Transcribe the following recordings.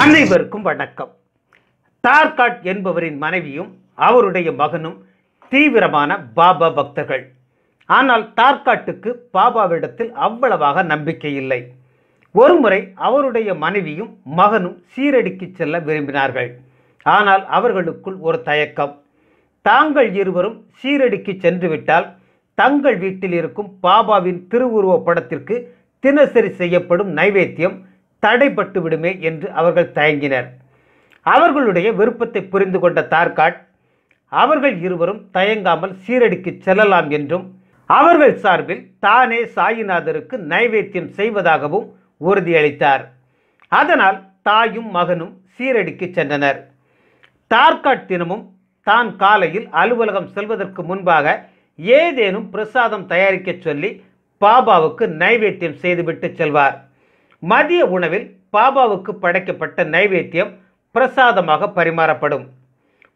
அனைவருக்கும் வணக்கம் தார்காட் என்பவரின் மனைவியும் அவருடைய மகனும் தீவிரமான பாபா பக்தர்கள் ஆனால் தார்காட்டுக்கு பாபாவிடத்தில் அவ்வளவாக நம்பிக்கை இல்லை ஒருமுறை அவருடைய மனைவியும் மகனும் சீரடிக்கு செல்ல விரும்பினார்கள் ஆனால் அவர்களுக்குள் ஒரு தயக்கம் தாங்கள் இருவரும் சீரடிக்கு சென்றுவிட்டால் தங்கள் வீட்டில் இருக்கும் பாபாவின் திருவுருவ படத்திற்கு தினசரி செய்யப்படும் நைவேத்தியம் தடைப்பட்டு விடுமே என்று அவர்கள் தயங்கினர் அவர்களுடைய விருப்பத்தை புரிந்து கொண்ட தார்காட் அவர்கள் இருவரும் தயங்காமல் சீரடிக்கு செல்லலாம் என்றும் அவர்கள் சார்பில் தானே சாயிநாதருக்கு நைவேத்தியம் செய்வதாகவும் உறுதியளித்தார் அதனால் தாயும் மகனும் சீரடிக்கு சென்றனர் தார்காட் தினமும் தான் காலையில் அலுவலகம் செல்வதற்கு முன்பாக ஏதேனும் பிரசாதம் தயாரிக்கச் சொல்லி பாபாவுக்கு நைவேத்தியம் செய்துவிட்டு செல்வார் மதிய உணவில் பாபாவுக்கு படைக்கப்பட்ட நைவேத்தியம் பிரசாதமாக பரிமாறப்படும்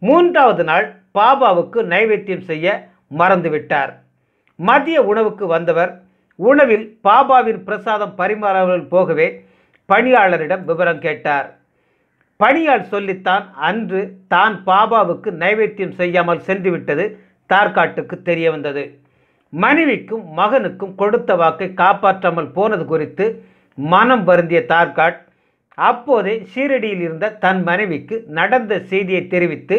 மூன்றாவது நாள் பாபாவுக்கு நைவேத்தியம் செய்ய மறந்துவிட்டார் மதிய உணவுக்கு வந்தவர் உணவில் பாபாவின் பிரசாதம் பரிமாறாமல் போகவே பணியாளரிடம் விவரம் கேட்டார் பணியால் சொல்லித்தான் அன்று தான் பாபாவுக்கு நைவேத்தியம் செய்யாமல் சென்றுவிட்டது தார்காட்டுக்கு தெரிய வந்தது மனைவிக்கும் மகனுக்கும் கொடுத்த வாக்கை காப்பாற்றாமல் போனது குறித்து மனம் வருந்திய தார்காட் அப்போதே ஷீரடியில் இருந்த தன் மனைவிக்கு நடந்த செய்தியை தெரிவித்து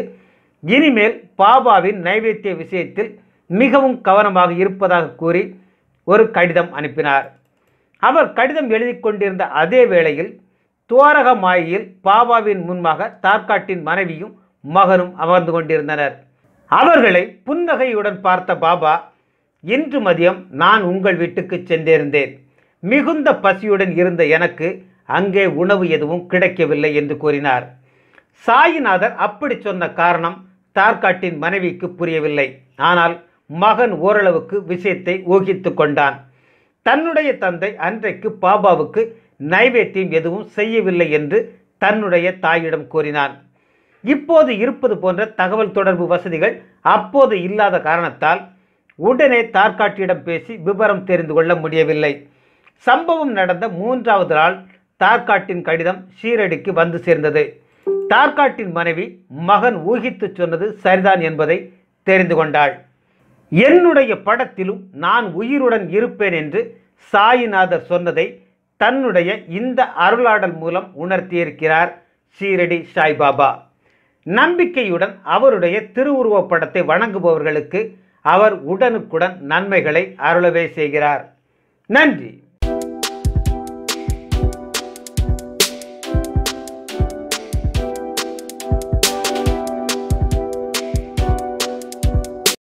இனிமேல் பாபாவின் நைவேத்திய விஷயத்தில் மிகவும் கவனமாக இருப்பதாக கூறி ஒரு கடிதம் அனுப்பினார் அவர் கடிதம் எழுதி கொண்டிருந்த அதே வேளையில் துவாரக மாயில் பாபாவின் முன்பாக தார்காட்டின் மனைவியும் மகனும் அமர்ந்து கொண்டிருந்தனர் அவர்களை புன்னகையுடன் பார்த்த பாபா இன்று மதியம் நான் உங்கள் வீட்டுக்கு சென்றிருந்தேன் மிகுந்த பசியுடன் இருந்த எனக்கு அங்கே உணவு எதுவும் கிடைக்கவில்லை என்று கூறினார் சாயிநாதர் அப்படி சொன்ன காரணம் தார்காட்டின் மனைவிக்கு புரியவில்லை ஆனால் மகன் ஓரளவுக்கு விஷயத்தை ஊகித்து கொண்டான் தன்னுடைய தந்தை அன்றைக்கு பாபாவுக்கு நைவேத்தியம் எதுவும் செய்யவில்லை என்று தன்னுடைய தாயிடம் கூறினான் இப்போது இருப்பது போன்ற தகவல் தொடர்பு வசதிகள் அப்போது இல்லாத காரணத்தால் உடனே தார்காட்டியிடம் பேசி விவரம் தெரிந்து கொள்ள முடியவில்லை சம்பவம் நடந்த மூன்றாவது நாள் தார்காட்டின் கடிதம் ஷீரடிக்கு வந்து சேர்ந்தது தார்காட்டின் மனைவி மகன் ஊகித்து சொன்னது சரிதான் என்பதை தெரிந்து கொண்டாள் என்னுடைய படத்திலும் நான் உயிருடன் இருப்பேன் என்று சாயிநாதர் சொன்னதை தன்னுடைய இந்த அருளாடல் மூலம் உணர்த்தியிருக்கிறார் ஷீரடி சாய்பாபா நம்பிக்கையுடன் அவருடைய திருவுருவப் படத்தை வணங்குபவர்களுக்கு அவர் உடனுக்குடன் நன்மைகளை அருளவே செய்கிறார் நன்றி